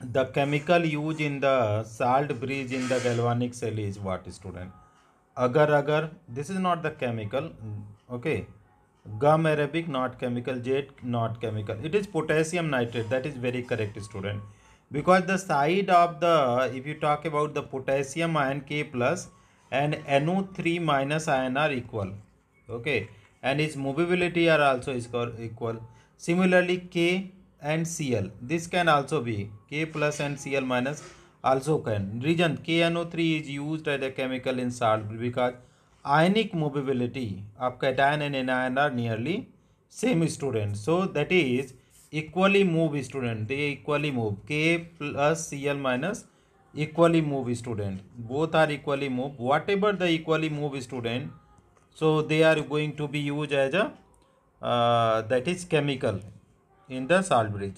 the chemical used in the salt bridge in the galvanic cell is what student agar agar this is not the chemical okay gum arabic not chemical jet not chemical it is potassium nitrate that is very correct student because the side of the if you talk about the potassium ion k plus and no3 minus ion are equal okay and its mobility are also is equal similarly k and Cl. This can also be K plus and Cl minus also can. Reason KNO3 is used as a chemical in salt because ionic mobility, of cation and anion are nearly same student. So that is equally move student. They equally move K plus Cl minus equally move student. Both are equally move. Whatever the equally move student, so they are going to be used as a uh, that is chemical in the bridge.